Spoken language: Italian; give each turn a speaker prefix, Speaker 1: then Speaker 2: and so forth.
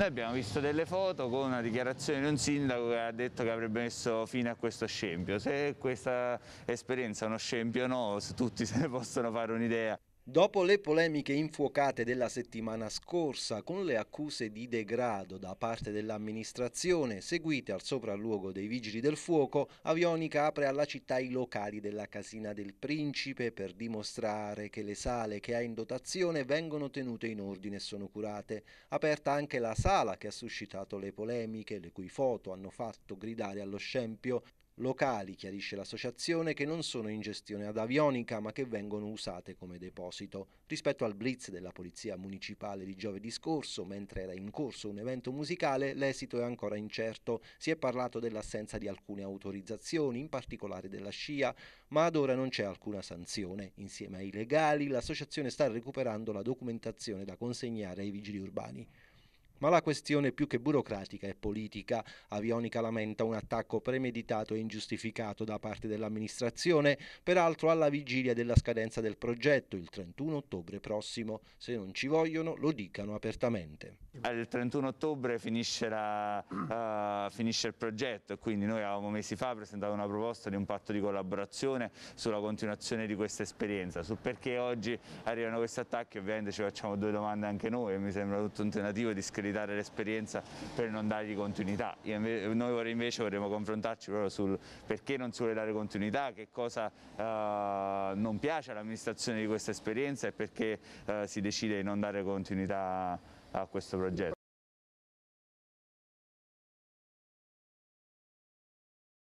Speaker 1: Noi abbiamo visto delle foto con una dichiarazione di un sindaco che ha detto che avrebbe messo fine a questo scempio. Se questa esperienza è uno scempio o no, tutti se ne possono fare un'idea. Dopo le polemiche
Speaker 2: infuocate della settimana scorsa con le accuse di degrado da parte dell'amministrazione seguite al sopralluogo dei vigili del fuoco, Avionica apre alla città i locali della Casina del Principe per dimostrare che le sale che ha in dotazione vengono tenute in ordine e sono curate. Aperta anche la sala che ha suscitato le polemiche, le cui foto hanno fatto gridare allo scempio locali, chiarisce l'associazione, che non sono in gestione ad avionica ma che vengono usate come deposito. Rispetto al blitz della Polizia Municipale di giovedì scorso, mentre era in corso un evento musicale, l'esito è ancora incerto. Si è parlato dell'assenza di alcune autorizzazioni, in particolare della SCIA, ma ad ora non c'è alcuna sanzione. Insieme ai legali, l'associazione sta recuperando la documentazione da consegnare ai vigili urbani. Ma la questione più che burocratica è politica. Avionica lamenta un attacco premeditato e ingiustificato da parte dell'amministrazione, peraltro alla vigilia della scadenza del progetto, il 31 ottobre prossimo. Se non ci vogliono, lo dicano apertamente.
Speaker 1: Il 31 ottobre finisce, la, uh, finisce il progetto, quindi noi avevamo mesi fa presentato una proposta di un patto di collaborazione sulla continuazione di questa esperienza, sul perché oggi arrivano questi attacchi, ovviamente ci facciamo due domande anche noi, mi sembra tutto un tentativo di scrivere consolidare l'esperienza per non dargli continuità. Io, noi invece vorremmo confrontarci proprio sul perché non si vuole dare continuità, che cosa eh, non piace all'amministrazione di questa esperienza e perché eh, si decide di non dare continuità a questo progetto.